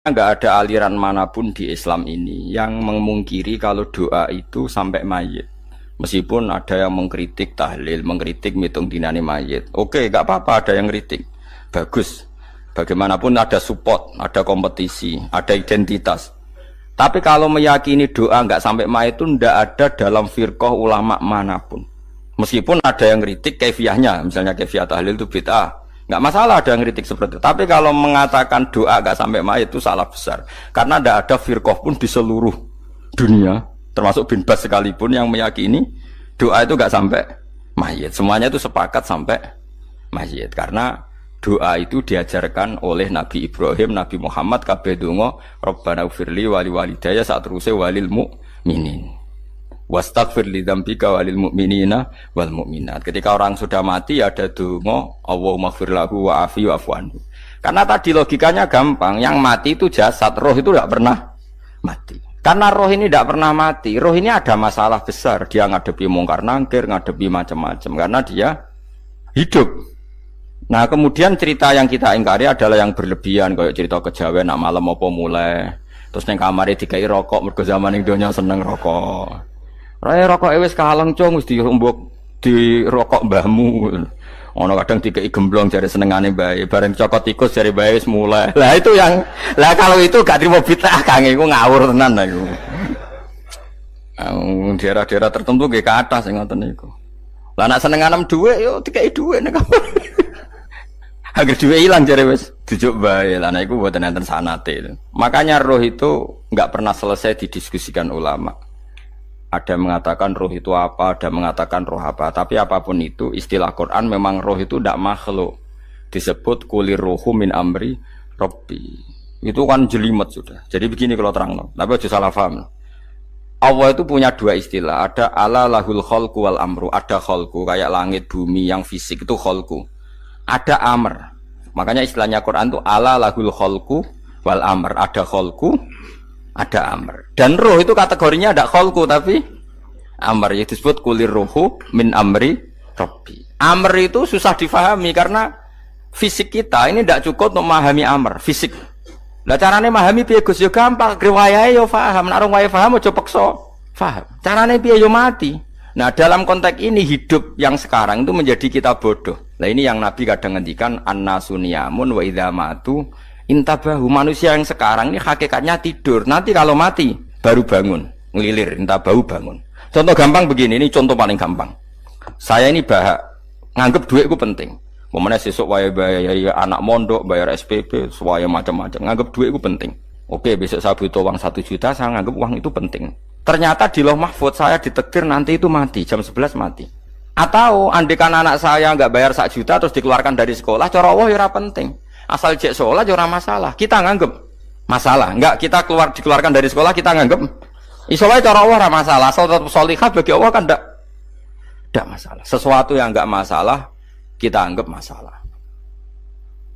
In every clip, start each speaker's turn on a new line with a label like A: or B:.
A: nggak ada aliran manapun di Islam ini yang memungkiri kalau doa itu sampai mayit. Meskipun ada yang mengkritik tahlil, mengkritik mitung dinani mayit. Oke, nggak apa-apa ada yang kritik. Bagus. Bagaimanapun ada support, ada kompetisi, ada identitas. Tapi kalau meyakini doa nggak sampai mayit itu ndak ada dalam firqah ulama manapun. Meskipun ada yang kritik kefiahnya, misalnya kefiah tahlil itu bid'ah. Nggak masalah ada yang kritik seperti itu. Tapi kalau mengatakan doa nggak sampai mayat itu salah besar. Karena tidak ada firqoh pun di seluruh dunia, termasuk bin Bas sekalipun yang meyakini doa itu nggak sampai mayat. Semuanya itu sepakat sampai mayat. Karena doa itu diajarkan oleh Nabi Ibrahim, Nabi Muhammad, kabeh Dungo, Rabbana ufirli wali walidaya saat ruse walil mu'minin. Wastagfir li dzambika walil mu'minina wal mu'minat. Ketika orang sudah mati ada dungo Allahumma ighfir lahu wa afi wa afwanu. Karena tadi logikanya gampang, yang mati itu jasad, roh itu tidak pernah mati. Karena roh ini tidak pernah mati, roh ini ada masalah besar. Dia ngadepi mungkar nangkir, ngadepi macam-macam karena dia hidup. Nah kemudian cerita yang kita ingkari adalah yang berlebihan kayak cerita kejawen nak malam apa mulai terus neng kamarnya dikai rokok mergo zaman yang donya seneng rokok Raya rokok ewes kehalang cung wis diombok di rokok mbahmu. Ono kadang tiga gemblong jadi senengane bayi, bareng cokot tikus jadi bayi semula mulai. Lah itu yang, lah kalau itu gak terima fitnah kang, ngawur tenan aku. daerah-daerah tertentu gak ke atas yang ngoten niku. Lah nak senengan enam dua yo dua dhuwit kamu Agar dua hilang jare wes tujuh bae. Lah nek buat nanti sana sanate. Makanya roh itu nggak pernah selesai didiskusikan ulama ada mengatakan roh itu apa, ada mengatakan roh apa. Tapi apapun itu, istilah Quran memang roh itu tidak makhluk. Disebut kulir rohu min amri robbi. Itu kan jelimet sudah. Jadi begini kalau terang, no. tapi aja salah paham. No. Allah itu punya dua istilah. Ada ala lahul kholku wal amru. Ada kholku, kayak langit, bumi, yang fisik itu kholku. Ada amr. Makanya istilahnya Quran itu ala lahul kholku wal amr. Ada kholku, ada amr. Dan roh itu kategorinya ada kholku tapi amr ya disebut kulir rohu min amri robbi. Amr itu susah difahami karena fisik kita ini tidak cukup untuk memahami amr fisik. nah caranya memahami piye Gus ya e yo gampang, riwayahe yo paham, nek orang wae paham aja paksa paham. Carane piye yo ya mati. Nah, dalam konteks ini hidup yang sekarang itu menjadi kita bodoh. Nah, ini yang Nabi kadang ngendikan anna suniyamun wa idza matu intabahu manusia yang sekarang ini hakikatnya tidur nanti kalau mati baru bangun ngelilir intabahu bangun contoh gampang begini ini contoh paling gampang saya ini bahak nganggep duitku penting Pemenang sesuk waya bayar anak mondok, bayar SPP, suaya macam-macam. Nganggep duit itu penting. Oke, besok saya butuh uang satu juta, saya nganggep uang itu penting. Ternyata di loh mahfud saya ditekir nanti itu mati, jam 11 mati. Atau andekan anak saya nggak bayar sak juta terus dikeluarkan dari sekolah, cara Allah ya penting asal cek sekolah jora ya masalah kita nganggep masalah enggak kita keluar dikeluarkan dari sekolah kita nganggep isolai cara Allah orang masalah asal tetap solihah bagi Allah kan enggak enggak masalah sesuatu yang enggak masalah kita anggap masalah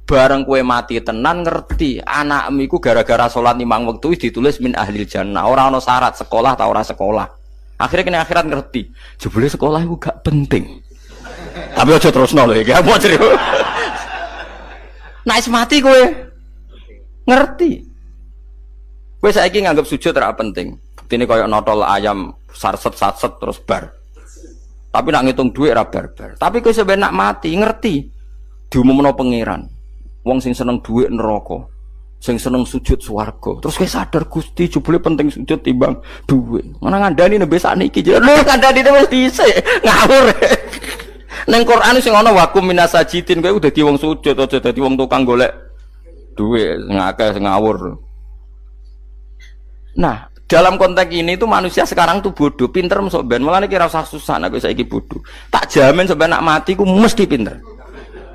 A: bareng kue mati tenan ngerti anak emiku gara-gara sholat limang waktu ditulis min ahli jannah orang no syarat sekolah atau orang sekolah akhirnya kini akhirat ngerti jebule sekolah itu gak penting tapi aja terus nol ya mau cerita nice mati gue, ngerti. saya saiki nganggap sujud ora penting. ini koyo notol ayam sarset-sarset terus bar. Tapi nak ngitung duit ora bar-bar. Tapi kowe sebenak mati ngerti. Diumumno pangeran. Wong sing seneng duit neroko. Sing seneng sujud suwargo. Terus gue sadar Gusti jebule penting sujud timbang duit. Mana ngandani nembe sakniki. Lho kandani wis dhisik. Ngawur. Neng Quran sing ana wakum minasajidin kowe udah wong sujud aja dadi wong tukang golek duit sing ngawur. Nah, dalam konteks ini tuh manusia sekarang tuh bodoh, pinter mesok ben. Mulane kira usah susah nek saiki bodoh. Tak jamin sok nak mati ku mesti pinter.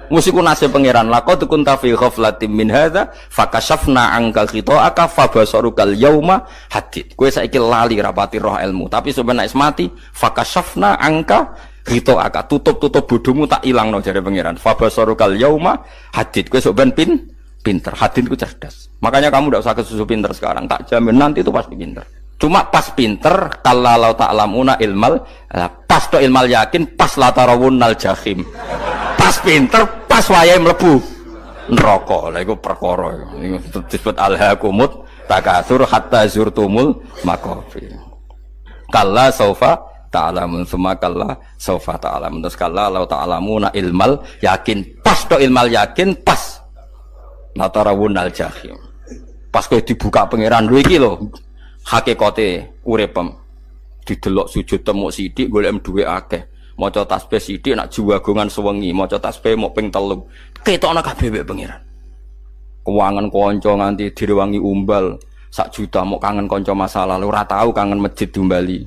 A: Mesti ku nasib pangeran. Laqad kunta fi ghaflatin min hadza fakashafna anka ghita'aka fabasarukal yauma hadid. Kowe saiki lali rapati roh ilmu, tapi sok nek mati fakashafna anka kita akan tutup-tutup bodohmu tak hilang no jari pangeran. kal yauma hadid. Kue sok ben pin pinter. Hadid ku cerdas. Makanya kamu tidak usah kesusu pinter sekarang. Tak jamin nanti itu pasti pinter. Cuma pas pinter kalau tak lamuna ilmal pas to ilmal yakin pas latarawun nal jahim. Pas pinter pas wayai melebu neraka lha iku perkara ya. iku disebut alhaqumut takasur hatta zurtumul makofi. Kalau sofa ta'lamun summa kalla saufa ta'lamun terus kalla law ta'lamuna ilmal yakin pas do ilmal yakin pas natarawun al jahim pas kowe dibuka pangeran lu iki lho hakikate uripem didelok sujud temu sidik golek duwe akeh maca tasbih sidik nak gongan sewengi maca tasbih mok ping 3 ketokno kabeh kbb pangeran keuangan konco nganti direwangi umbal sak juta mau kangen konco masa lalu ratau kangen masjid Bali,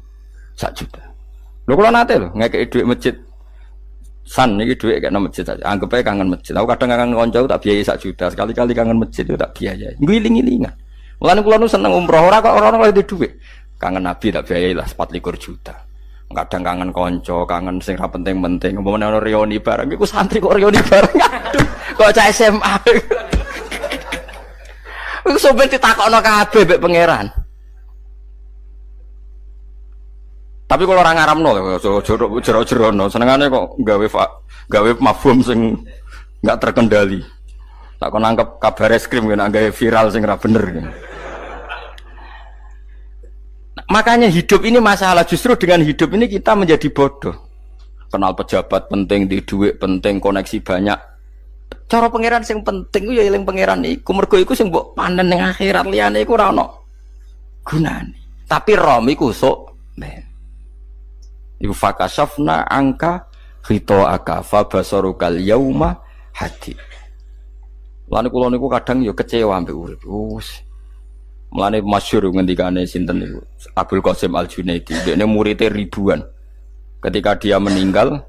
A: sak juta Lho kula nate lho ngekeki dhuwit masjid. San iki dhuwit kena masjid aja. Anggap ae kangen masjid. Aku kadang kangen konco tak biayai sak juta. Sekali-kali kangen masjid tak biayai. Ngiling-ngilingan. Mulane kula nu seneng umroh ora kok ora ora di dhuwit. Kangen Nabi tak biayai lah 24 juta. Kadang kangen konco, kangen sing ra penting-penting. Umpamane ono reuni bareng iku santri kok reuni bareng. Aduh, kok cah SMA. Wis sampe ditakokno kabeh mbek pangeran. Tapi kalau orang Arab no, jero-jero no, senengannya kok gawe gawe mafum sing nggak terkendali. Tak kau nangkep kabar es krim kena gawe viral sing ra bener. makanya hidup ini masalah justru dengan hidup ini kita menjadi bodoh. Kenal pejabat penting, di duit penting, koneksi banyak. Cara pangeran sing penting ku ya eling pangeran iku mergo iku sing mbok panen ning akhirat liyane iku ora ono gunane. Tapi rom iku sok men. Ibu fakasafna angka rito aka yau yauma hadi. Lalu kulo niku kadang yo ya kecewa ambek urip. Wis. Mulane masyhur ngendikane sinten niku? Abdul Qasim Al Junaidi. Dekne muridnya ribuan. Ketika dia meninggal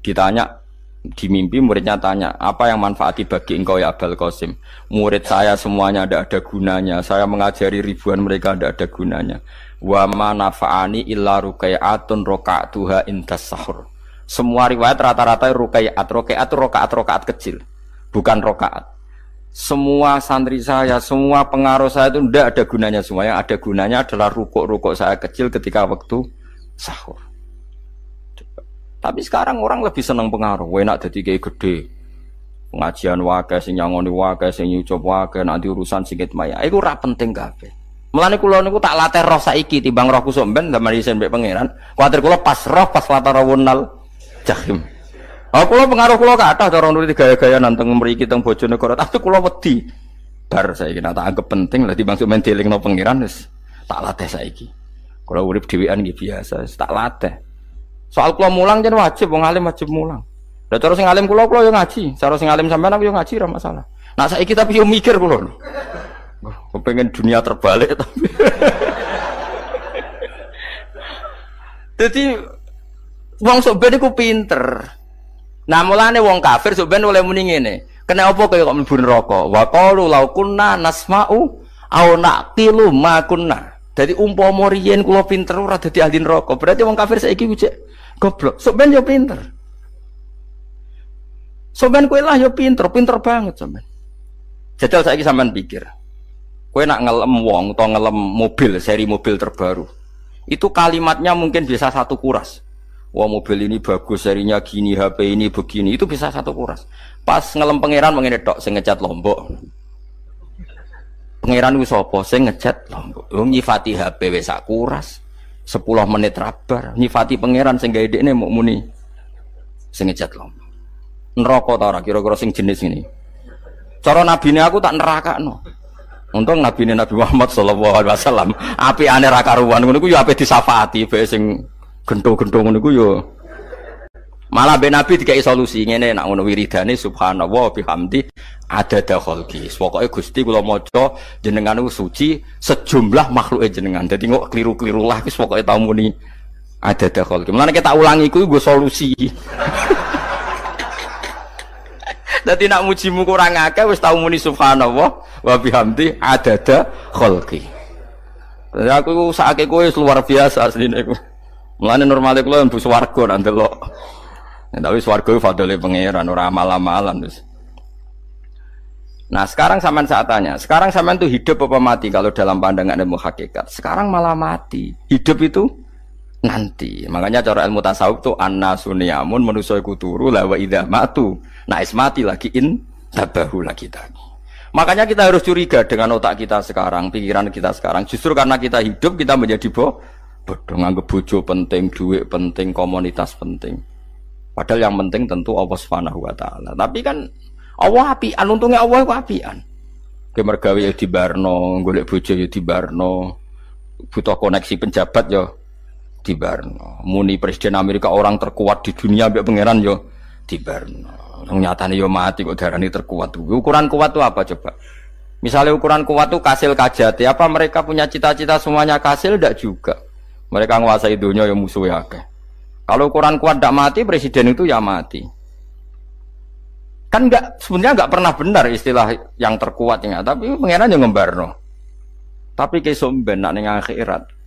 A: ditanya di mimpi muridnya tanya apa yang manfaati bagi engkau ya Abdul Qasim murid saya semuanya tidak ada gunanya saya mengajari ribuan mereka tidak ada gunanya Wa ma nafa'ani illa ruka'atun ruka'atuha indah sahur. Semua riwayat rata-rata ruka'at ruka'at itu rokaat, rokaat kecil. Bukan rokaat. Semua santri saya, semua pengaruh saya itu tidak ada gunanya semua. Yang ada gunanya adalah rukuk-rukuk saya kecil ketika waktu sahur. Tapi sekarang orang lebih senang pengaruh. Enak jadi kayak gede, pengajian wakil, sing nyangoni wakil, sing nyucup wakil nanti urusan singit maya itu rapenting penting Mulane kula niku tak latih roh saiki timbang roh kusuk ben sama disen mbek pangeran. Kuatir kula pas roh pas latar wonal jahim. aku oh, kula pengaruh kula kathah cara nuli gaya-gaya nanteng mriki teng kok Tapi kula wedi bar saiki nak tak anggap penting lah timbang sok men dilingno pangeran wis tak latih saiki. Kula urip dhewean iki biasa, tak latih. Soal kula mulang jan wajib wong alim wajib mulang. Lah cara sing alim kula kula yo ngaji, cara sing alim sampean aku yo ngaji ra masalah. Nak saiki tapi yo mikir kula. Gue pengen dunia terbalik tapi. Jadi wong soben itu pinter. Nah mulane wong kafir soben oleh mending ini. Kena opo kayak kok mlebu rokok. Wa lu law kunna nasma'u au tilu ma kunna. umpo morien kulo pinter ora jadi ahli rokok. Berarti wong kafir saya saiki kuwi goblok. Soben yo ya pinter. Soben kue lah yo ya pinter, pinter banget soben. Jadi saya sampean pikir. Kue nak ngelem wong atau ngelem mobil, seri mobil terbaru. Itu kalimatnya mungkin bisa satu kuras. Wah mobil ini bagus, serinya gini, HP ini begini. Itu bisa satu kuras. Pas ngelem pangeran mengenai dok, saya ngecat lombok. Pangeran wis apa ngecat lombok. lu nyifati HP wis kuras. 10 menit rabar nyifati pangeran sing gawe dekne mau muni sing ngecat lombok. Neraka ta ora kira-kira sing jenis ini. Cara nabine aku tak neraka nerakakno. Untung Nabi ini Nabi Muhammad Sallallahu Alaihi Wasallam. Api aneh rakaruan, gue ku yo api disafati, facing sing gento-gento ngono yo. Malah ben Nabi dikai solusi nih, nak ngono wiridane subhanallah bihamdi ada khalqi. Pokoke Gusti kula mojo jenengan suci sejumlah makhluk e jenengan. jadi nggak keliru-keliru lah wis pokoke tau muni ada khalqi. Malah kita ulangi gue solusi. Dadi nak mujimu kurang akeh wis tau muni subhanallah wa bihamdi adada khalqi. Jadi aku iku sakake kowe luar biasa asline iku. Mulane normale kula bus swarga nak ndelok. Tapi swarga itu fadli pangeran orang amal-amalan Nah sekarang saman saat tanya, sekarang saman tuh hidup apa mati kalau dalam pandangan ilmu hakikat? Sekarang malah mati. Hidup itu nanti. Makanya cara ilmu tasawuf itu anna suniamun manusia iku turu lawa idza matu. Nais mati lagi in tabahu lagi tadi. Makanya kita harus curiga dengan otak kita sekarang, pikiran kita sekarang. Justru karena kita hidup kita menjadi boh bodoh nganggep bojo penting, duit penting, komunitas penting. Padahal yang penting tentu Allah Subhanahu wa taala. Tapi kan Allah api untungnya Allah itu an ke ya di Barno, golek bojo ya di Barno. Butuh koneksi penjabat ya Tibarno, Muni presiden Amerika orang terkuat di dunia biar pangeran yo Tibarno, ternyata nih yo mati kok darah ini terkuat. tuh. Ukuran kuat tuh apa coba? Misalnya ukuran kuat tuh kasil kajati, apa mereka punya cita-cita semuanya kasil? Tidak juga. Mereka menguasai dunia yo musuh ya. Kalau ukuran kuat tidak mati, presiden itu ya mati. Kan nggak sebenarnya nggak pernah benar istilah yang terkuat ya, tapi pangeran yang ngembarno. Tapi kesomben nak akhirat,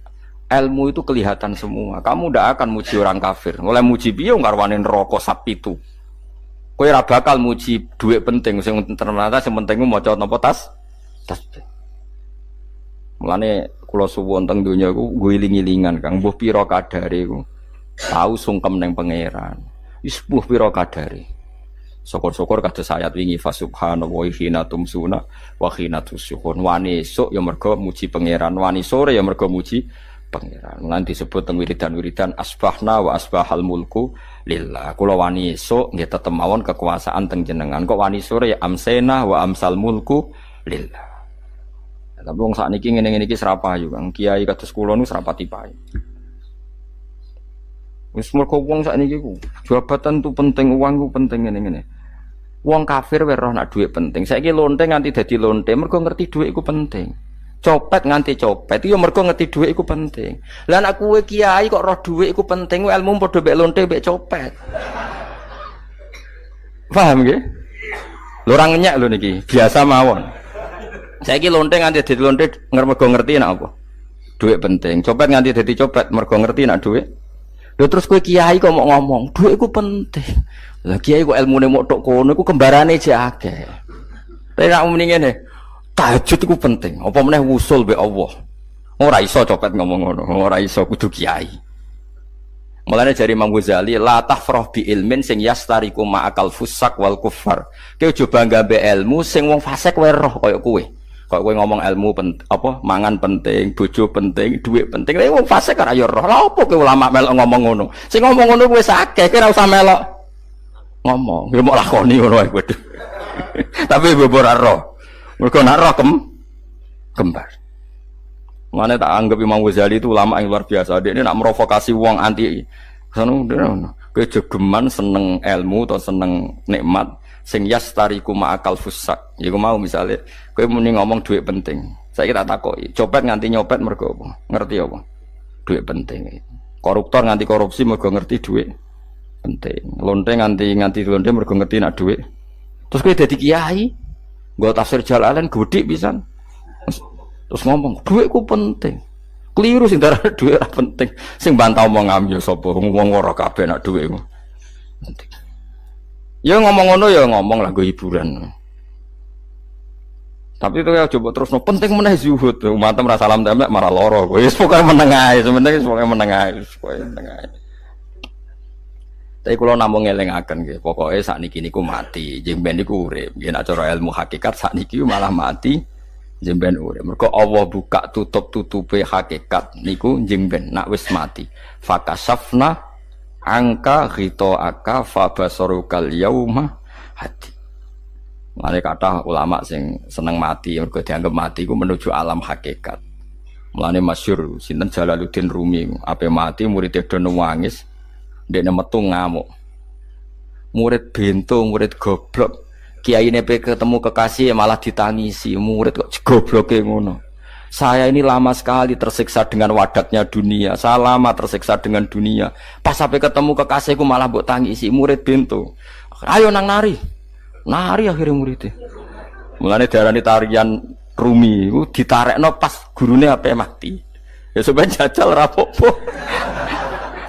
A: ilmu itu kelihatan semua. Kamu tidak akan muji orang kafir. Oleh muji piye karwanin rokok sapi itu. Kowe ora bakal muji duit penting sing ternyata sing penting maca napa tas. Tas. Mulane kula suwun teng donya iku guling-gilingan Kang mbuh pira kadare iku. Tahu sungkem ning pangeran. Wis mbuh pira kadare. Syukur-syukur kados sayat wingi fa wa hina tumsuna wa hina tusyuhun. Wani esuk ya mergo muji pangeran, wani sore ya mergo muji pangeran. Mulane disebut teng wiridan-wiridan asbahna wa asbahal mulku lillah. Kula wani esuk nggih tetep mawon kekuasaan teng jenengan. Kok wani sore ya amsena wa amsal mulku lillah. Ya, tapi wong sakniki ngene-ngene iki serapah yo Kang. Kiai kados kula nu serapati pae. Wis mergo wong niki ku jabatan tu penting, uang ku penting ngene-ngene. Wong kafir weroh nak duit penting. Saiki lonte nganti dadi lonte mergo ngerti duit ku penting copet nganti copet itu ya ngerti duit itu penting. Lah aku kiai kok roh duit itu penting, kowe ilmu padha bek lonte bek copet. Paham gak lu orang ngenyek lho niki, biasa mawon. Saiki lonte nganti jadi lonte ngerti ngerti nak apa? duit penting. Copet nganti jadi copet merkong ngerti nak duit. Lho terus kue kiai kok mau ngomong, duit itu penting. Lah kiai kok ilmune mok tok kono iku kembarane jek Tapi nek muni nih. Tahajud itu penting. Apa meneh wusul be Allah. Ora iso copet ngomong ngono, ora iso kudu kiai. Mulane jari Imam Ghazali, la tahfrah bi ilmin sing yastariku ma'akal fusak wal kufar. ke aja bangga be ilmu sing wong fasik weroh. roh kaya kowe. kue kowe ngomong ilmu pent. apa mangan penting, bojo penting, duit penting. Kau wong fasik ora ya roh. Lah opo ulama melok ngomong ngono? Sing ngomong ngono kue sak. kowe ora usah melok ngomong. Ya mok lakoni ngono ae Tapi beboraro. roh. Mereka nak roh kem kembar. Mana tak anggap Imam Ghazali itu ulama yang luar biasa. Dia ini nak merovokasi uang anti sanu kejegeman seneng ilmu atau seneng nikmat sing yastariku akal fusak. Ya mau misalnya kau mending ngomong duit penting. Saya tak koi. copet nganti nyopet mereka apa? Ngerti apa? Duit penting. Koruptor nganti korupsi mereka ngerti duit penting. Lonteng nganti nganti lonteng, mereka ngerti nak duit. Terus kau jadi kiai, Gue tafsir Jalalain di bisa. Terus ngomong, duitku penting. Keliru sih darah duit penting. Sing bantau mau ngambil sopo, ngomong ora kabeh nak duitmu, Penting. Ya ngomong ngono ya ngomong lah gue hiburan. Tapi itu ya coba terus no penting mana zuhud. Umatem rasa salam tembak marah loro. Gue pokoknya menengah, sebenarnya pokoknya menengah, pokoknya menengah. Tapi kalau namung pokoknya saat ini kini ku mati, jemben niku urip. Nggih nek cara ilmu hakikat sakniki malah mati, jemben urip. Mereka Allah buka tutup tutupi hakikat niku jemben nak wis mati. Fakasafna angka ghitaaka fabasarukal yauma hati. Mereka kata ulama sing seneng mati mereka dianggap mati ku menuju alam hakikat. Mulane masyur, sinten Jalaluddin Rumi, ape mati murid do nangis, Dene metu ngamuk. Murid bento, murid goblok. Kiai nepe ketemu kekasih ya malah ditangisi. Murid kok gobloke ngono. Saya ini lama sekali tersiksa dengan wadatnya dunia. Saya lama tersiksa dengan dunia. Pas sampai ketemu kekasihku malah buat tangisi murid bento. Ayo nang nari. Nari akhirnya muridnya. mulanya darani tarian Rumi ditarik ditarekno pas gurunya ape mati. Ya sebenarnya jajal rapopo.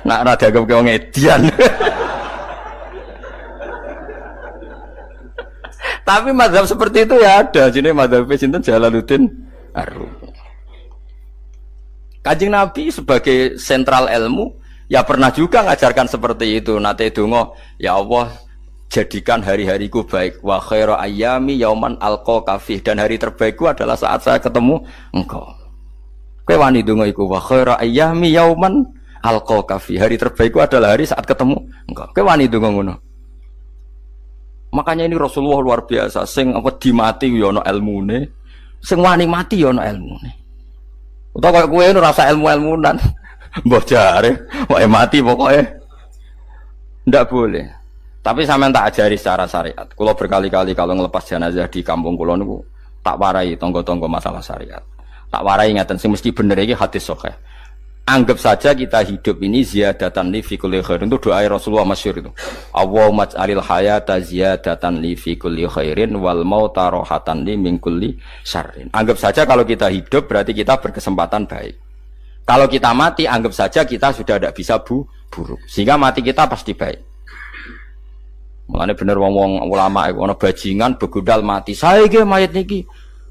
A: Nak ora dianggap ke wong edian. Tapi mazhab seperti itu ya ada. Jadi mazhab jalan Jalaluddin Arum. Kajing Nabi sebagai sentral ilmu ya pernah juga ngajarkan seperti itu. Nate dungo ya Allah jadikan hari-hariku baik wa khairu ayami yauman alqa kafih dan hari terbaikku adalah saat saya ketemu engkau. Kowe wani donga iku wa khairu ayami yauman alkohol kafi. Hari terbaikku adalah hari saat ketemu. Enggak, kowe wani ngono. Makanya ini Rasulullah luar biasa, sing apa dimati yono ya ilmu ne sing wani mati yono ya ilmu ne Utawa kayak gue ini rasa ilmu ilmu dan jare, wae mati pokoknya. Ndak boleh. Tapi yang tak ajari secara syariat. kalau berkali-kali kalau ngelepas jenazah di kampung kulo tak warai tonggo-tonggo masalah syariat. Tak warai ingatan sih mesti bener aja hadis sahih anggap saja kita hidup ini ziyadatan li fi kulli khairin itu doa Rasulullah masyhur itu Allahumma alil hayata ziyadatan li fi kulli khairin wal mauta rohatan li min kulli syarrin anggap saja kalau kita hidup berarti kita berkesempatan baik kalau kita mati anggap saja kita sudah tidak bisa bu buruk sehingga mati kita pasti baik makanya bener wong-wong ulama iku bajingan begudal mati. Saiki mayat niki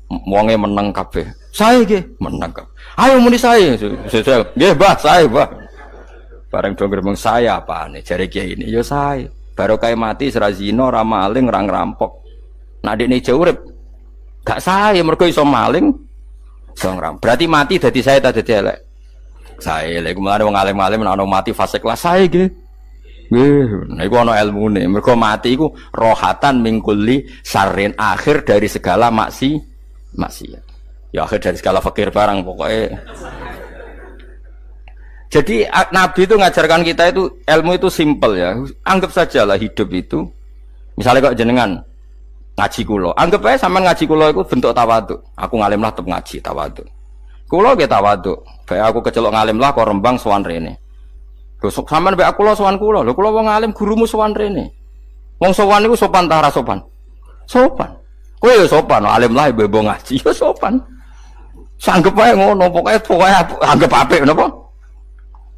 A: wonge menang kabeh. Saya nggih menang kabeh. Ayo muni saya. nggih Mbah, saya Mbah. Bareng dong ngomong saya apane jare kiai ini ya saya. kae mati sira zina, ora maling, ora ngrampok. Nah dekne jauh urip. Gak saya mergo iso maling, iso ngrampok. Berarti mati dadi saya ta dadi elek. Saya kuwi mulane wong alim-alim ana mati fase kelas saya nggih. Nggih, niku nah ana ilmune. Mergo mati iku rohatan mingkuli sarin akhir dari segala maksi maksiat. Ya, ya akhir dari segala fakir barang pokoknya. Jadi Nabi itu ngajarkan kita itu ilmu itu simpel ya. Anggap saja lah hidup itu. Misalnya kok jenengan ngaji kulo, anggap aja sama ngaji kulo itu bentuk tawadu. Aku ngalim lah tetap ngaji tawadu. Kulo gitu tawadu. Kayak aku kecelok ngalim lah, kok rembang suan rene. Gosok sama nabi aku lo suan kulo, lo kulo mau ngalim gurumu suan rene. Wong suan itu sopan tara sopan, sopan. Kowe ya sopan, alim lah ibu ngaji ya sopan. Sanggup aja ngono, pokoknya pokoke anggap apik napa?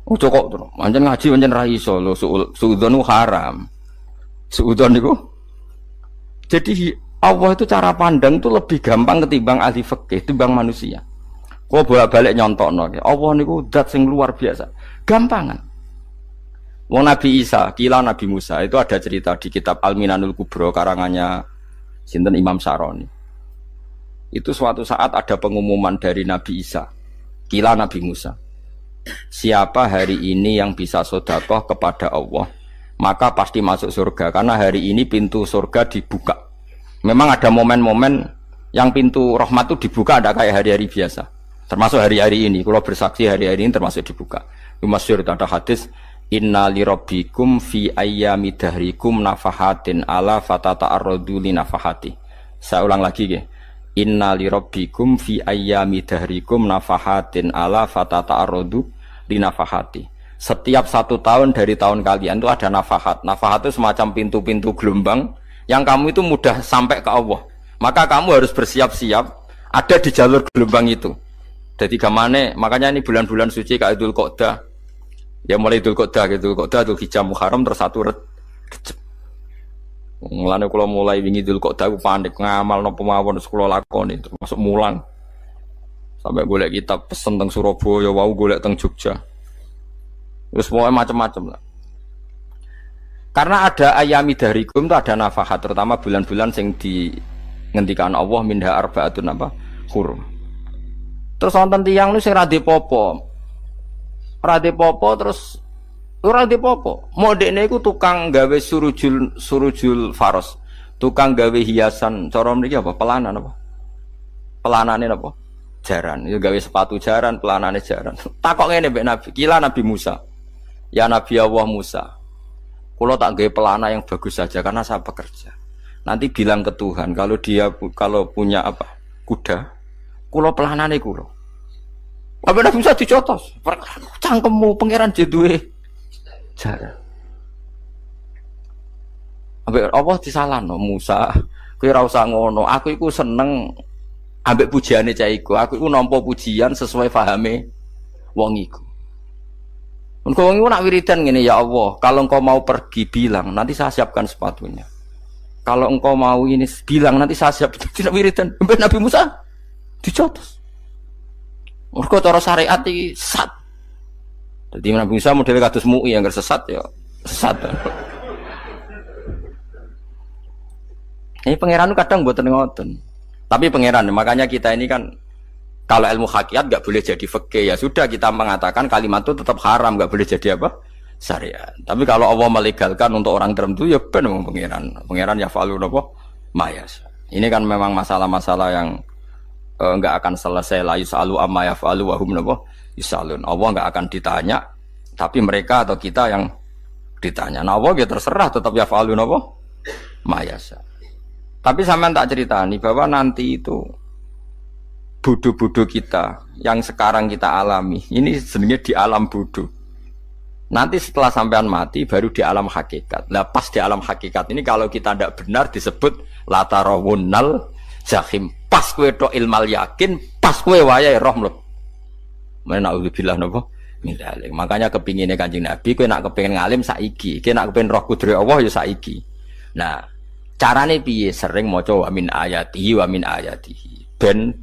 A: Ojo kok pancen ngaji pancen Rai Solo, lho haram. Suudzon niku. Jadi Allah itu cara pandang itu lebih gampang ketimbang ahli fikih, ketimbang manusia. Kau bolak balik nyontokno. Allah niku dat sing luar biasa. Gampangan. Wong Nabi Isa, kila Nabi Musa itu ada cerita di kitab Al-Minanul Kubro karangannya Sinten Imam Saroni. Itu suatu saat ada pengumuman dari Nabi Isa. Kila Nabi Musa. Siapa hari ini yang bisa sodakoh kepada Allah, maka pasti masuk surga. Karena hari ini pintu surga dibuka. Memang ada momen-momen yang pintu rahmat itu dibuka ada kayak hari-hari biasa. Termasuk hari-hari ini. Kalau bersaksi hari-hari ini termasuk dibuka. Masyur, ada hadis Inna li rabbikum fi ayyami dahrikum nafahatin ala fatata arrodu li nafahati. Saya ulang lagi ya. Inna li rabbikum fi ayyami dahrikum nafahatin ala fatata arrodu li nafahati. Setiap satu tahun dari tahun kalian itu ada nafahat. Nafahat itu semacam pintu-pintu gelombang yang kamu itu mudah sampai ke Allah. Maka kamu harus bersiap-siap ada di jalur gelombang itu. Jadi gimana? makanya ini bulan-bulan suci Kak Idul Qodah Ya mulai kok kota gitu kota dulu Hijjah, Muharram terus satu red. Mulane kula mulai wingi dulu kota aku panik ngamal nopo mawon sekolah lakon lakoni termasuk mulang. Sampai golek kitab pesen teng Surabaya, wau golek teng Jogja. Terus mulai macam-macam lah. Karena ada ayami darikum itu ada nafahat terutama bulan-bulan sing di ngendikan Allah minha arbaatun apa hurum. Terus wonten tiang lu sing ra popo, Rade popo terus ora popo. Modekne iku tukang gawe surujul surujul faros. Tukang gawe hiasan cara mriki apa pelanan apa? Pelanane apa? Jaran. Itu ya gawe sepatu jaran, pelanane jaran. Takok ngene mbek Nabi, kila Nabi Musa. Ya Nabi Allah Musa. Kulo tak gawe pelana yang bagus saja karena saya pekerja. Nanti bilang ke Tuhan kalau dia kalau punya apa? Kuda. Kulo pelanane kulo. Apa Nabi Musa dicotos? Perkara cangkemmu pangeran jeduwe. Jar. Allah disalah, no Musa, kowe rasa ngono. Aku ikut seneng ambek pujiane cah iku. Aku itu nampo pujian sesuai fahami. wong iku. Engkau wong nak wiridan gini ya Allah, kalau engkau mau pergi bilang, nanti saya siapkan sepatunya. Kalau engkau mau ini bilang nanti saya siapkan Tidak wiridan. Nabi Musa dicotos. Mereka cara syariat ini sesat. Jadi Nabi Musa model kados MUI yang sesat ya sesat. Ini pangeran kadang buat ngoten. Tapi pangeran, makanya kita ini kan kalau ilmu hakiat gak boleh jadi fakih ya sudah kita mengatakan kalimat itu tetap haram gak boleh jadi apa syariat. Tapi kalau Allah melegalkan untuk orang tertentu ya benar pangeran. Pangeran ya falu nopo mayas. Ini kan memang masalah-masalah yang enggak eh, akan selesai la yusalu amma yafalu wa hum nabu yusalun. Allah enggak akan ditanya tapi mereka atau kita yang ditanya. Nah, Allah ya terserah tetap yafalu nabu mayasa. Tapi sampean tak cerita nih bahwa nanti itu bodoh-bodoh kita yang sekarang kita alami ini sebenarnya di alam bodoh. Nanti setelah sampean mati baru di alam hakikat. Nah pas di alam hakikat ini kalau kita tidak benar disebut latarawunnal jahim pas kowe tok ilmal yakin pas waya wayahe roh mana men naudzubillah napa Minalik. makanya kepinginnya kanjeng Nabi, kue nak kepengen ngalim saiki, kue nak kepengen roh kudri Allah ya saiki. Nah, carane piye sering mau wa min ayatihi wa min ayatihi. Ben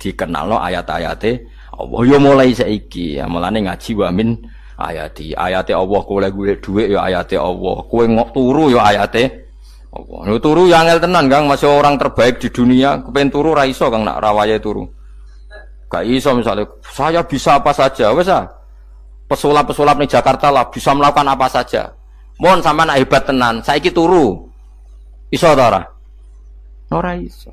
A: lo ayat-ayate Allah yo ya mulai saiki, ya mulane ngaji wa min ayati. Ayate Allah kowe golek dhuwit yo ya ayate Allah, kowe ngok turu yo ya ayate Allah. Lu turu yang angel tenan, Kang, masih orang terbaik di dunia, kepen turu ra iso, Kang, nak rawaya turu. Gak iso misalnya, saya bisa apa saja, wis ah. Pesulap-pesulap di Jakarta lah bisa melakukan apa saja. Mohon sama nak hebat tenan, saiki turu. Iso ta ora? Ora iso.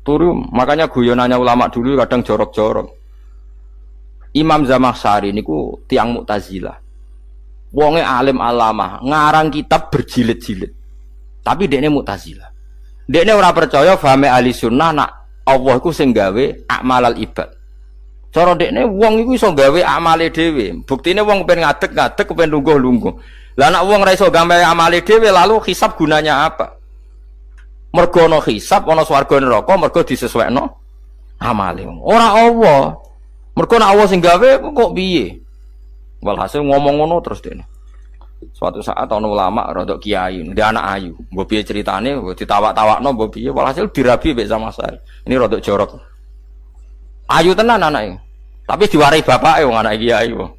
A: Turu, makanya guyonannya ulama dulu kadang jorok-jorok. Imam Zamakhsyari niku tiang Mu'tazilah. Wonge alim alamah, ngarang kitab berjilid-jilid. Tapi dekne Mu'tazilah. Dekne orang percaya fahme ahli sunnah nak Allah iku sing gawe akmalal ibad. Cara dekne wong iku iso gawe amale dhewe. Buktine wong pengen ngadeg-ngadeg, pengen lungguh-lungguh. Lah nek wong raiso gambe gawe amale lalu hisap gunanya apa? Merkono hisap hisab ana swarga neraka mergo disesuaikno amale wong. Allah. Mergo nek Allah sing gawe kok piye? Walhasil ngomong ngono terus dekne. Suatu saat ono ulama rodok kiai, dia anak ayu. Mbok piye ceritane, mbok ditawak-tawakno mbok piye walhasil dirabi mbek sama Ini rodok jorok. Ayu tenan anake. Tapi diwarai bapake wong anak kiai wong.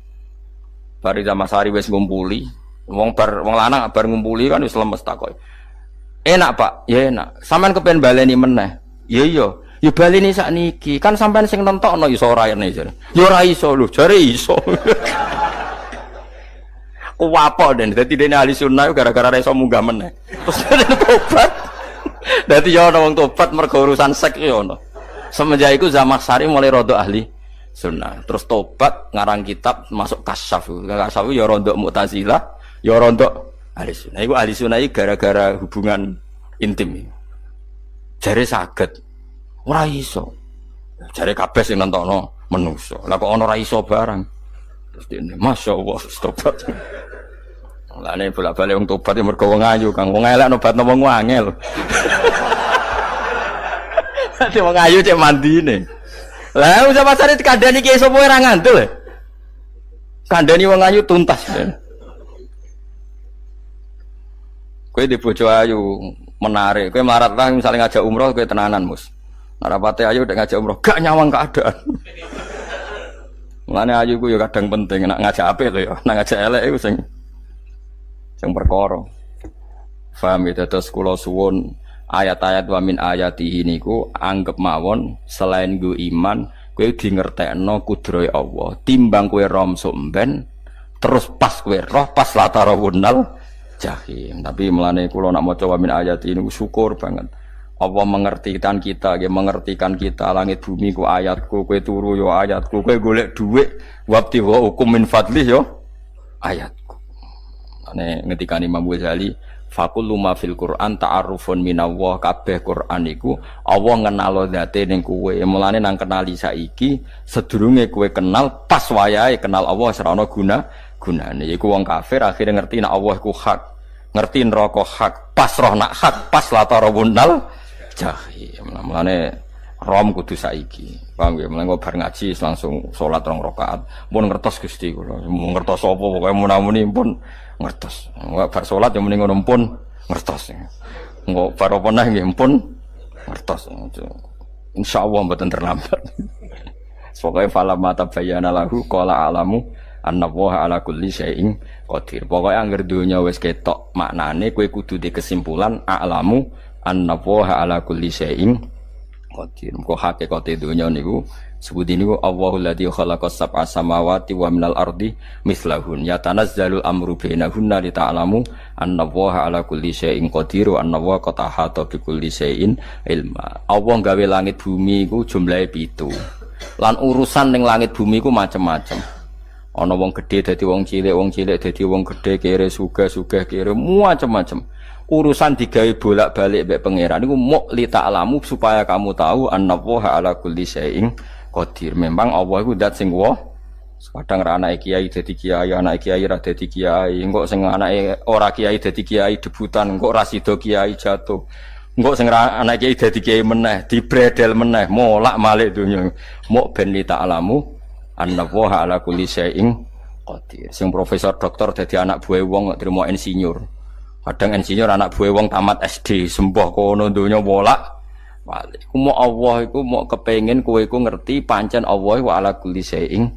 A: Bari sama sari wis ngumpuli, wong bar wong lanang bar ngumpuli kan wis lemes takoki. Enak, Pak. Ya enak. Sampean kepen baleni meneh. Ya iya. Ya baleni sak niki. Kan sampean sing nentokno iso ora ngene jare. Ya ora iso lho, jare iso. kuwapok dan jadi dia ahli sunnah gara-gara reso munggah meneh terus dia tobat jadi ya orang tobat mergo urusan sek ya orang semenjak itu zaman Sari mulai rodo ahli sunnah terus tobat ngarang kitab masuk kasaf kasaf ya rondo mutazilah ya rondo ahli sunnah itu ahli sunnah gara-gara hubungan intim jari sakit ora iso jari kapes yang nonton menuso lah kok ora iso barang terus dia masya Allah stop nek bolak-balik wong tobat ya mergo wong ayu, Kang. Wong elek nopo wong angel. Dadi wong ayu cek mandine. Lah usah sare dikandani ki sapa ora ngandel. Eh? Kandani wong ayu tuntas. Eh. Kowe di bojo ayu menarik. Kowe marat misalnya ngajak umroh kowe tenanan, Mus. Narapate ayu dek ngajak umroh gak nyawang keadaan. Mulane ayu ku ya kadang penting nek ngajak apik to ya, nek ngajak elek iku sing sing perkara. Paham ya dados kula suwun ayat-ayat wa min ini ku anggap mawon selain go iman kowe di ngertekno kudrohe Allah. Timbang kowe romsok ben terus pas kowe roh pas latar wunal jahim. Tapi melani kulo nak mau coba min ini ku syukur banget. Allah mengertikan kita, ya mengertikan kita langit bumi ku ayatku, kue turu yo ayatku, kue golek duit, wabti wa hukum min fadlih yo ayatku. Ane ketika Imam Ghazali fakul luma fil Quran ta'arufun minallah kabeh Quran iku Allah ngenalo dzate ning Mulane nang kenali saiki sedurunge kue kenal pas wayahe kenal Allah ora ana guna gunane. Iku wong kafir akhirnya ngerti nek Allah iku hak. Ngerti neraka hak, pas roh nak hak, pas latara wundal jahil. Mulane rom kudu saiki. Paham ya? Mulane bar ngaji langsung salat rong rakaat. pun ngertos Gusti kula. Mun ngertos apa pokoke munamuni pun ngertos. Enggak bar salat yo mending pun ngertos. Enggak bar apa nah nggih pun ngertos. Insyaallah mboten terlambat. Pokoknya fala mata bayana lahu kola alamu annallaha ala kulli syai'in qadir. Pokoke anggere donya wis ketok maknane kowe kudu di kesimpulan alamu annallaha ala kulli syai'in qadir. Muga hakikate donya niku Sebut ini Allahul ladzi khalaqas sab'a samawati wa minal ardi mislahun yatanazzalu amru bainahunna li ta'lamu anna Allaha ala kulli syai'in qadir wa anna Allaha qad hata bi kulli syai'in ilma. Allah gawe langit bumi iku jumlahe 7. Lan urusan ning langit bumi iku macam-macam Ana wong gedhe dadi wong cilik, wong cilik dadi wong gedhe, kere sugih-sugih kere macam-macam urusan digawe bolak-balik mbek pangeran ku muk li ta'lamu supaya kamu tahu annallaha ala kulli syai'in Kodir, Memang Allah itu dat sing wa. Kadang rana anake kiai dadi kiai, anake kiai ra dadi kiai, engko sing anake ora kiai dadi kiai debutan, engko ra sida kiai jatuh. Engko sing anak kiai dadi kiai meneh, dibredel meneh, molak-malik donya. Mok ben alamu. Anak annallaha ala kuli syai'in qadir. Sing profesor doktor jadi anak buah wong kok trimo insinyur. Kadang insinyur anak buah wong tamat SD, sembah kono dunia bola wali. Ku mau Allah iku mau kepengin kowe iku ngerti pancen Allah wa ala kulli syai'in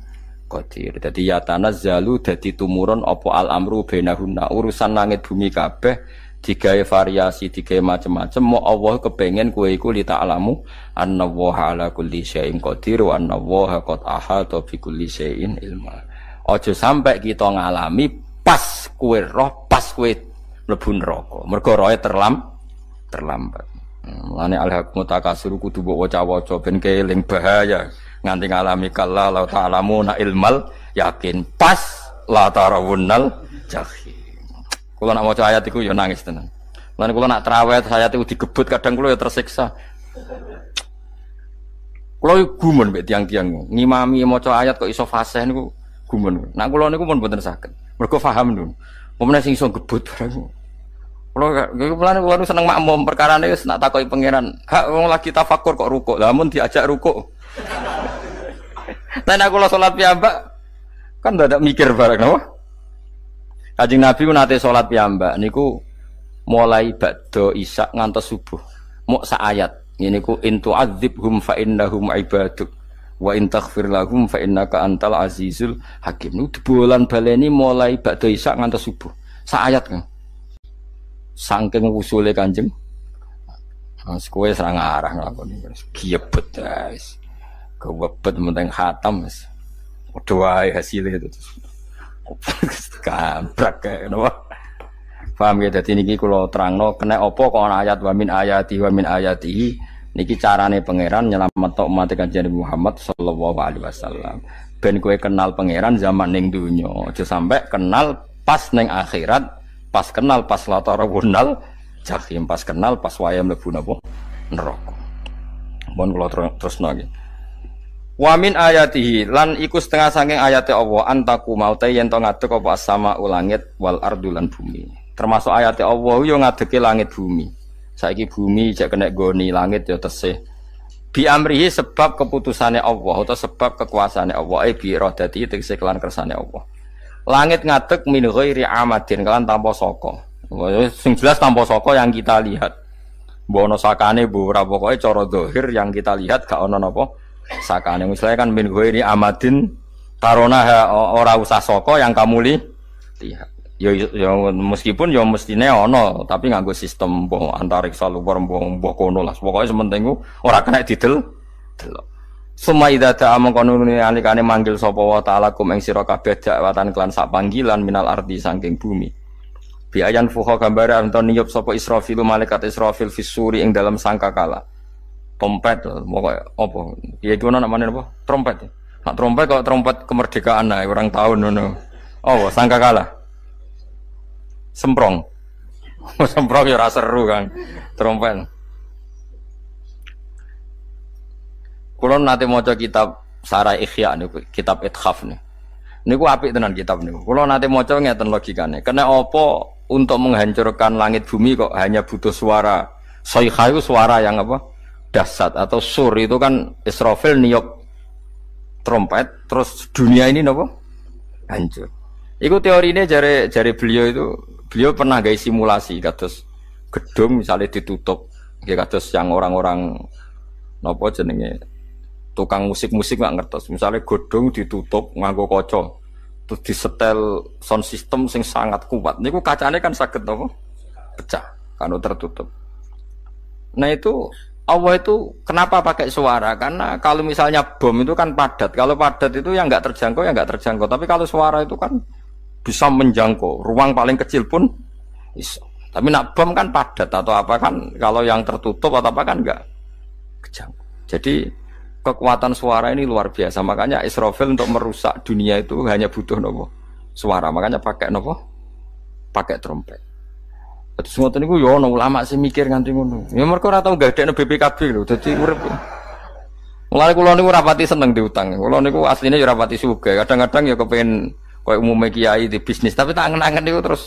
A: qadir. Dadi ya tanazzalu dadi tumurun apa al amru bainahunna urusan langit bumi kabeh digawe variasi digawe macam-macam mau Allah kepengen, kowe iku li ta'lamu annallaha ala kulli syai'in qadir wa annallaha qad ahata bi kulli ilma. Aja sampai kita ngalami pas kue roh pas kue mlebu neraka. Mergo roe terlam terlambat. Mulane alhakum takasur kudu mbok waca-waca ben keling bahaya nganti ngalami kalla la ta'lamu na ilmal yakin pas la tarawunnal jahim. Kula nak maca ayat iku ya nangis tenan. Mulane kula nak trawet ayat iku digebut kadang kula ya tersiksa. Kula gumun mbek tiang-tiang ngimami maca ayat kok iso fasih niku gumun. Nak kula niku pun mboten saged. Mergo paham nun. Pemene sing iso gebut barang. Kalau pelan-pelan kulo seneng makmum perkara nih, tak takoi pangeran. Hak wong lagi tafakur kok ruko, Namun diajak ruko. Tapi nah, aku lo sholat piamba, kan tidak mikir bareng apa? Kajing Nabi nate sholat piyamba. niku mulai bakdo isak ngantos subuh mau ayat. ini ku intu hum fa hum ibaduk wa intakfir lahum fa ka antal azizul hakim nu bolan baleni mulai bakdo isak ngantos subuh ayat kan saking usule Kanjeng. Mas ah, kue serang arah nglakoni wis giebet guys. Ah, kewebet penting khatam wis. Padha hasilnya itu. Kamprak kayak napa. Paham ya dadi niki terang terangno kena opo kok ayat wamin min ayati wa niki carane pangeran nyelametno umat Kanjeng Muhammad Shallallahu alaihi wasallam. Ben kue kenal pangeran zaman neng dunyo, aja sampai kenal pas neng akhirat Pas kenal pas latara wonal jahim pas kenal pas wayam lebu napa neraka. Mohon kula terus nggih. Wamin ayatihi lan iku setengah sangking ayate Allah antaku maute yen to ngadeg apa sama ulangit wal ardulan bumi. Termasuk ayate Allah yo ngadeke langit bumi. Saiki bumi jak kena goni langit yo tesih. Bi amrihi sebab keputusannya Allah atau sebab kekuasaannya Allah. Eh bi rodati tegese kelan kersane Allah. Langit ngatek min ghairi amadin kalian tanpa soko Sing jelas tanpa soko yang kita lihat. bono sakane bu ora pokoke cara yang kita lihat gak ono napa sakane. Misalnya kan min ghairi amadin tarona ora usah soko yang kamu lihat. yo ya, yo, ya, meskipun yo ya mestine ono tapi nganggo sistem mbok antariksa luar mbok mbok kono lah. Pokoke sementing ora kena didel delok. Suma idza ta'a mengkono alikane manggil sapa wa ta'ala kum ing sira kabeh dakwatan klan sak panggilan minal arti sangking bumi. Biayan fuha gambaran anton niyup sapa Israfil malaikat Israfil fisuri ing dalam sangka kala Trompet pokoke apa? Ya iku ana namane apa? Trompet. Nak trompet kok trompet kemerdekaan nah orang tahun ngono. Oh, sangka kala Semprong. Semprong ya ora seru, Kang. Trompet. Kalau nanti mau cek kitab Sarah Ikhya nih, kitab Ithaf nih. Niku apik tenan kitab nih. Kalau nanti mau cek ngeten logikane. karena opo untuk menghancurkan langit bumi kok hanya butuh suara soi kayu suara yang apa? dasat atau sur itu kan Israfil niok trompet terus dunia ini nopo hancur. Iku teori ini jari jari beliau itu beliau pernah gay simulasi katus gedung misalnya ditutup katus yang orang-orang nopo jenenge tukang musik-musik nggak ngertos. Misalnya godong ditutup nganggo kocok terus disetel sound system sing sangat kuat. Niku kacanya kan sakit tau? pecah karena tertutup. Nah itu Allah itu kenapa pakai suara? Karena kalau misalnya bom itu kan padat. Kalau padat itu yang nggak terjangkau ya nggak terjangkau. Tapi kalau suara itu kan bisa menjangkau. Ruang paling kecil pun bisa. Tapi nak bom kan padat atau apa kan kalau yang tertutup atau apa kan nggak kejangkau. Jadi kekuatan suara ini luar biasa. Makanya Israfil untuk merusak dunia itu hanya butuh nopo suara. Makanya pakai nopo, pakai trompet. Itu semua tadi yo yono ulama sih mikir nganti ngono. Ya mereka gak tau nopo BPKB loh. Jadi urip. mulai kula niku rapati seneng diutang. Kula niku aslinya yo rapati suka. Kadang-kadang ya kepengen kayak umumnya kiai di bisnis, tapi tak angen-angen itu terus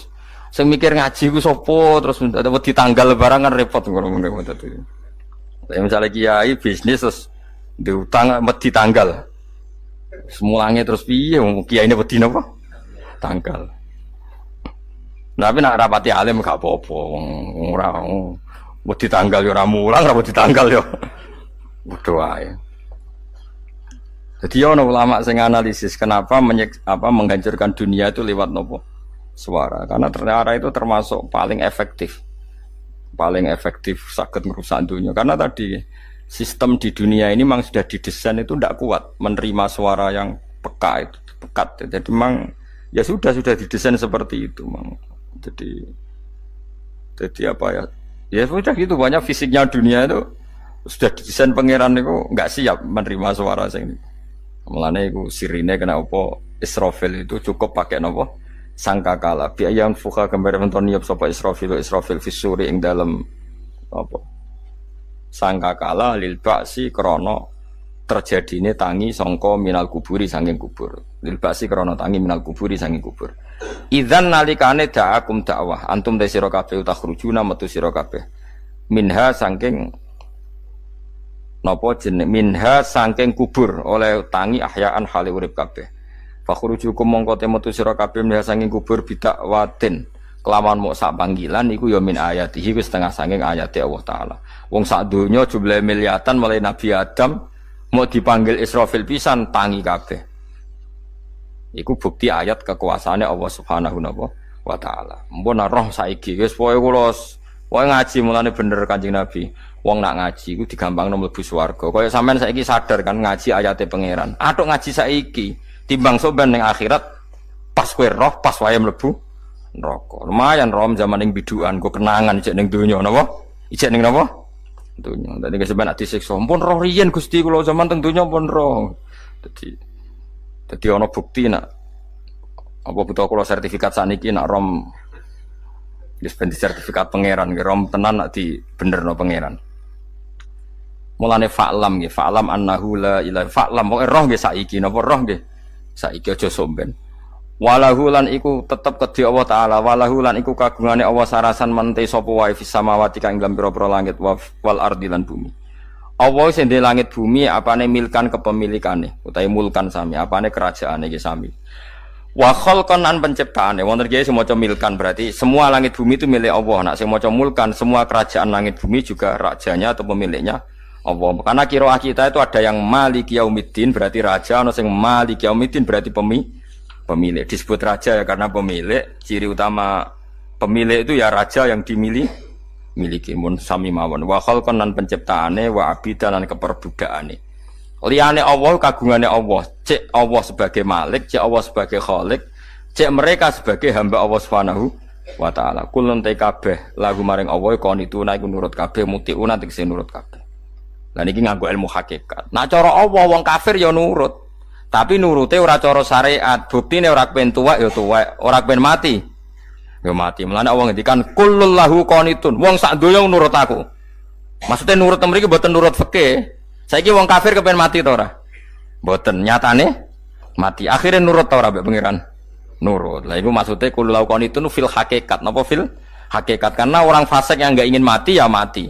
A: Saya mikir ngaji gue sopo terus ada di tanggal lebaran kan repot ngono-ngono. Misalnya kiai bisnis terus di utang mati tanggal semulangnya terus piye mau kiai ini mati napa tanggal tapi nak rapati alim gak popo, apa mati tanggal yo ya ramu mulang rapati tanggal yo doa. ya jadi ono ulama sing analisis kenapa menyek, apa menghancurkan dunia itu lewat nopo suara karena ternyata itu termasuk paling efektif paling efektif sakit merusak dunia karena tadi sistem di dunia ini memang sudah didesain itu tidak kuat menerima suara yang peka itu pekat jadi memang ya sudah sudah didesain seperti itu memang jadi jadi apa ya ya sudah gitu banyak fisiknya dunia itu sudah didesain pangeran itu nggak siap menerima suara saya ini melane itu sirine kena opo Israfil itu cukup pakai nopo sangka sangkakala biaya yang fuka gambar mentoni sopo Israfil Israfil fisuri yang dalam apa sangkakala lil baksi krono terjadi ini tangi songko minal kuburi sanging kubur lil baksi krono tangi minal kuburi sanging kubur Idan nalikane da'akum dakwah antum te sira utah utakhrujuna metu sira minha sangking napa jeneng minha sangking kubur oleh tangi ahyaan hale kape kabeh fakhrujukum mongko metu sira minha sangking kubur bidak watin kelawan mau sak panggilan iku ya min ayatihi wis setengah ayat ya Allah taala. Wong sak donya jumlah miliatan mulai Nabi Adam mau dipanggil Israfil pisan tangi kabeh. Iku bukti ayat kekuasaannya Allah Subhanahu wa taala. Mbon roh saiki wis pokoke kula Wong ngaji mulane bener Kanjeng Nabi. Wong nak ngaji iku nomor bus warga Kaya sampean saiki sadar kan ngaji ayatnya pangeran. atau ngaji saiki timbang soban yang akhirat pas kue roh pas wayam lebu neraka. Lumayan rom zaman ning biduan gua kenangan ijek ning donya napa? Ijek ning napa? Donya. Dadi kesepen ati siksa pun roh riyen Gusti kula zaman teng donya pun roh. Dadi dadi ana bukti nak apa butuh kula sertifikat saniki nak rom wis sertifikat pangeran rom tenan nak di benerno pangeran. Mulane fa'lam nggih, fa'lam annahu la ilaha fa'lam pokoke roh nggih saiki napa roh nggih. Saiki aja somben. Walahu lan iku tetep kedhi Allah taala, walahu lan iku kagungane Allah sarasan mente sapa wae fis samawati kang ing pira-pira langit wal ardi lan bumi. Allah sing di langit bumi apane milkan kepemilikane utahe mulkan sami, apane kerajaane iki sami. Wa khalqan an penciptaane. Wonten iki sing milkan berarti semua langit bumi itu milik Allah. Nak sing maca mulkan semua kerajaan langit bumi juga rajanya atau pemiliknya Allah. Karena kira kita itu ada yang maliki yaumiddin berarti raja, ana sing maliki yaumiddin berarti pemilik pemilik. Disebut raja ya karena pemilik. Ciri utama pemilik itu ya raja yang dimiliki miliki mun sami mawon wa khalqan lan penciptaane wa abidan lan keperbudakane liyane Allah kagungane Allah cek Allah sebagai malik cek Allah sebagai khalik cek mereka sebagai hamba Allah Subhanahu wa taala kulun te kabeh lagu maring Allah ya kon itu naik nurut kabeh unat sing nurut kabeh lan iki nganggo ilmu hakikat nah cara Allah wong kafir ya nurut tapi nurute ora cara syariat, buktine ora kepen tua ya tua ora kepen mati. Ya mati. Mulane wong ngendikan kullul lahu qanitun. Wong sak donya nurut aku. Maksudnya nurut mriki mboten nurut Saya Saiki wong kafir kepen mati to ora? Mboten. Nyatane mati. Akhirnya nurut to ora mbek pangeran? Nurut. Lah iku maksude kullul lahu qanitun fil hakikat. Napa fil hakikat? Karena orang fasik yang nggak ingin mati ya mati.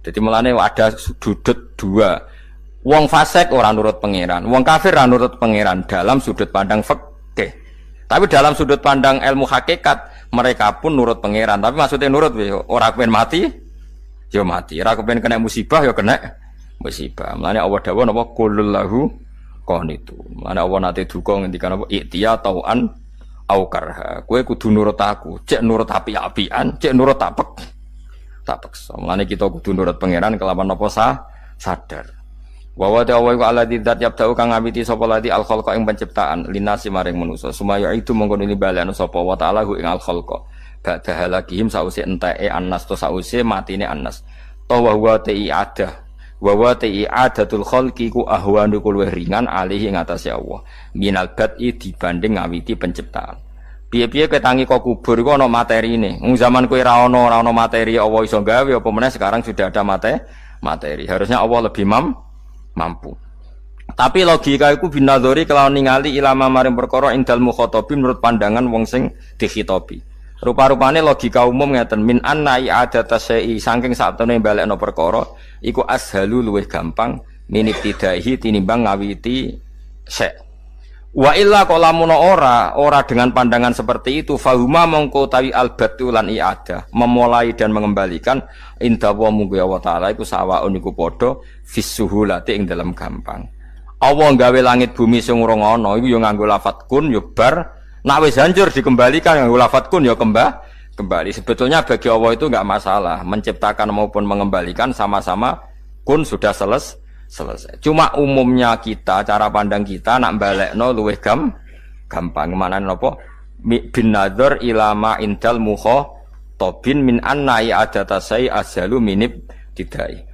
A: Jadi mulane ada sudut dua Wong fasek orang nurut pangeran, wong kafir orang nurut pangeran dalam sudut pandang fakke. Tapi dalam sudut pandang ilmu hakikat mereka pun nurut pangeran. Tapi maksudnya nurut ya, orang kepen mati, yo ya, mati. Orang kepen kena musibah, yo ya, kena musibah. Mana Allah dawuh napa kulullahu itu. Mana Allah nanti dukung ngendikan apa iktia tauan au karha. Kue kudu nurut aku, cek nurut api-apian, cek nurut tapek. tapek. So, Mana kita kudu nurut pangeran kelawan apa sah sadar. Wa wa ta wa ala dzat yabta'u kang ngawiti sapa lati al khalqa ing penciptaan linasi maring manusa. Sumaya itu mongko ini anu sapa wa ta'ala hu ing al khalqa. Ba'da halakihim sause entae annas to sause matine annas. Ta wa huwa ta'i ada. Wa wa ta'i adatul khalqi ku ahwanu kul ringan alih ing atase Allah. Minal bad'i dibanding ngawiti penciptaan. Piye-piye ketangi kok kubur iku ana materine. Mung zaman kowe ra ana ora ana materi Allah iso gawe apa meneh sekarang sudah ada materi. Materi. Harusnya Allah lebih mam mampu. Tapi logika iku binadori kalau ningali ilama maring perkara indal mukhotobi menurut pandangan wong sing dikhitobi. Rupa-rupane logika umum ngeten min anna i'adata syai'i saking sakmene balekno perkara iku ashalu luwih gampang minibtidahi tinimbang ngawiti se. Wa illa kolamuna ora, ora dengan pandangan seperti itu, fahuma mongko tawi albatu lan iada, memulai dan mengembalikan inda wa munggu ya ta'ala iku sawaun iku padha fisuhulati ing dalam gampang. Allah gawe langit bumi sing urung ana iku ya nganggo lafat kun ya bar, nak wis hancur dikembalikan nganggo lafat kun ya kembah kembali. Sebetulnya bagi Allah itu enggak masalah, menciptakan maupun mengembalikan sama-sama kun sudah selesai selesai. Cuma umumnya kita, cara pandang kita nak balik no luweh gam, gampang mana nopo bin nador ilama indal muho tobin min anai ada tasai azalu minib tidak